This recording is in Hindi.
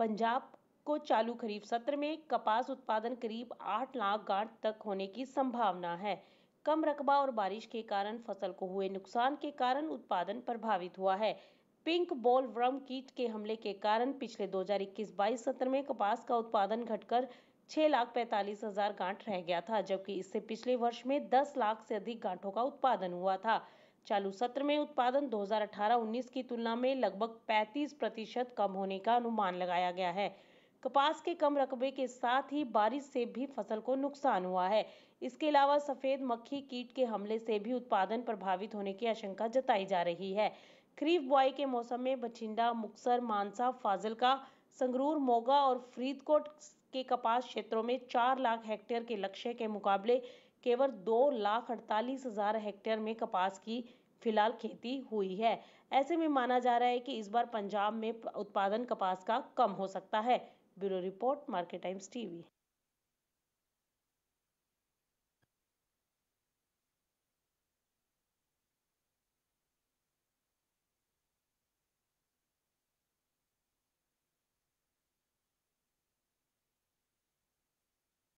पंजाब को चालू खरीफ सत्र में कपास उत्पादन करीब आठ लाख गांठ तक होने की संभावना है कम रकबा और बारिश के कारण फसल को हुए नुकसान के कारण उत्पादन प्रभावित हुआ है पिंक बॉल व्रम कीट के हमले के कारण पिछले 2021-22 सत्र में कपास का उत्पादन घटकर छह लाख पैंतालीस हजार गांठ रह गया था जबकि इससे पिछले वर्ष में दस लाख से अधिक गांठों का उत्पादन हुआ था चालू सत्र में उत्पादन 2018-19 की तुलना में लगभग 35 प्रतिशत कम होने का अनुमान लगाया गया है कपास के कम रकबे के साथ ही बारिश से भी फसल को नुकसान हुआ है इसके अलावा सफेद मक्खी कीट के हमले से भी उत्पादन प्रभावित होने की आशंका जताई जा रही है खरीफ बुआई के मौसम में बछिंडा मुक्सर मानसा फाजिलका संगरूर मोगा और फरीदकोट के कपास क्षेत्रों में चार लाख हेक्टेयर के लक्ष्य के मुकाबले केवल दो लाख अड़तालीस हजार हेक्टेयर में कपास की फिलहाल खेती हुई है ऐसे में माना जा रहा है कि इस बार पंजाब में उत्पादन कपास का कम हो सकता है bureau report Market Times TV